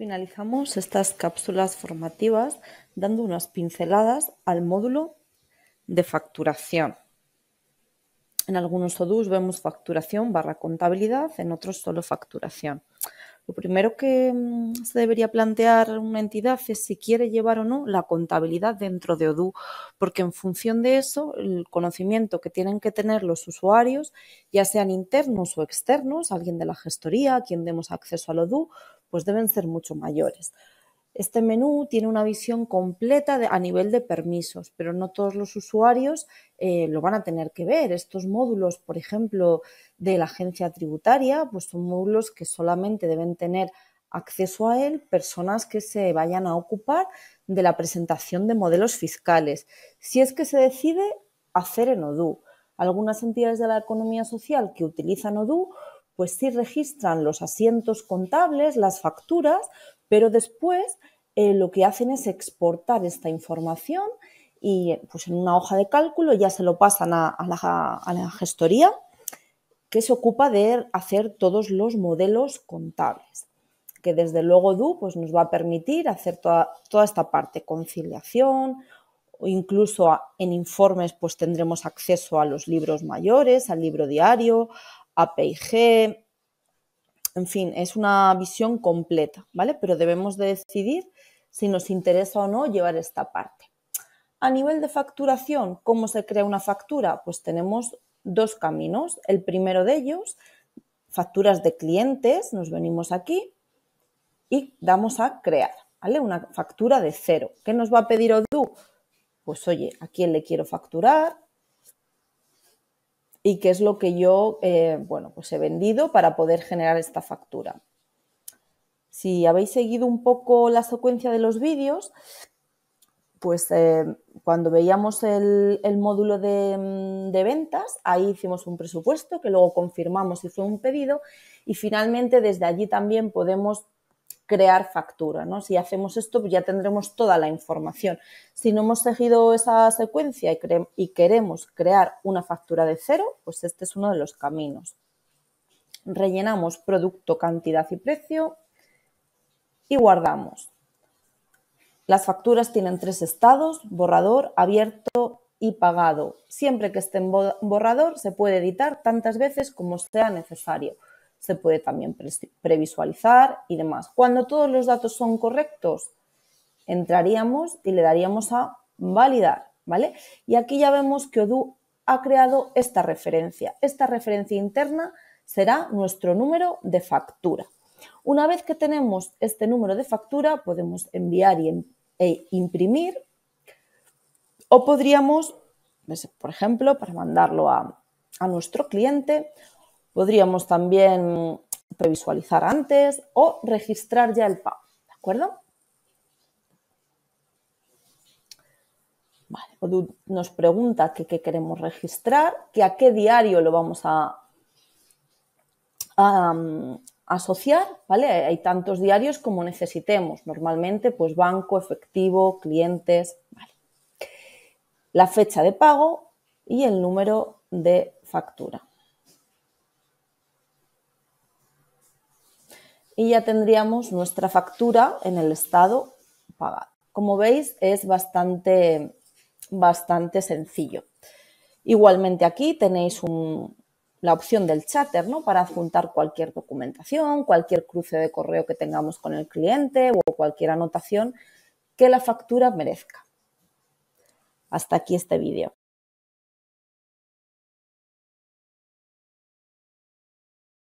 Finalizamos estas cápsulas formativas dando unas pinceladas al módulo de facturación. En algunos ODUs vemos facturación barra contabilidad, en otros solo facturación. Lo primero que mm, se debería plantear una entidad es si quiere llevar o no la contabilidad dentro de Odoo, porque en función de eso, el conocimiento que tienen que tener los usuarios, ya sean internos o externos, alguien de la gestoría, a quien demos acceso al Odoo, pues deben ser mucho mayores. Este menú tiene una visión completa a nivel de permisos, pero no todos los usuarios eh, lo van a tener que ver. Estos módulos, por ejemplo, de la agencia tributaria, pues son módulos que solamente deben tener acceso a él personas que se vayan a ocupar de la presentación de modelos fiscales, si es que se decide hacer en ODU. Algunas entidades de la economía social que utilizan ODU pues sí registran los asientos contables, las facturas, pero después eh, lo que hacen es exportar esta información y pues en una hoja de cálculo ya se lo pasan a, la, gestoría que se ocupa de hacer todos los modelos contables que desde luego DU pues, nos va a permitir hacer toda, esta parte, conciliación, o incluso en informes pues, tendremos acceso a los libros mayores, al libro diario, APIG, en fin, es una visión completa, ¿vale? Pero debemos de decidir si nos interesa o no llevar esta parte. A nivel de facturación, ¿cómo se crea una factura? Pues tenemos dos caminos. El primero de ellos, facturas de clientes, nos venimos aquí y damos a crear, ¿vale? Una factura de cero. ¿Qué nos va a pedir Odoo? Pues oye, ¿a quién le quiero facturar? y qué es lo que yo eh, bueno, pues he vendido para poder generar esta factura. Si habéis seguido un poco la secuencia de los vídeos, pues eh, cuando veíamos el, módulo de, mm, de, ventas, ahí hicimos un presupuesto que luego confirmamos si fue un pedido y finalmente desde allí también podemos crear factura, ¿no? Si hacemos esto, pues ya tendremos toda la información. Si no hemos seguido esa secuencia y, queremos crear una factura de cero, pues este es uno de los caminos. Rellenamos producto, cantidad y precio y guardamos. Las facturas tienen tres estados, borrador, abierto y pagado. Siempre que esté en borrador se puede editar tantas veces como sea necesario se puede también previsualizar y demás. Cuando todos los datos son correctos, entraríamos y le daríamos a validar, ¿vale? Y aquí ya vemos que Odoo ha creado esta referencia. Esta referencia interna será nuestro número de factura. Una vez que tenemos este número de factura, podemos enviar e imprimir o podríamos, pues, por ejemplo, para mandarlo a, a nuestro cliente Podríamos también previsualizar antes o registrar ya el pago, ¿de acuerdo? Vale, nos pregunta qué queremos registrar, que a qué diario lo vamos a, mm, asociar, ¿vale? Hay tantos diarios como necesitemos, normalmente pues banco, efectivo, clientes, La fecha de pago y el número de factura. y ya tendríamos nuestra factura en el estado pagado. Como veis, es bastante, bastante sencillo. Igualmente aquí tenéis la opción del chatter ¿no? para adjuntar cualquier documentación, cualquier cruce de correo que tengamos con el cliente o cualquier anotación que la factura merezca. Hasta aquí este vídeo.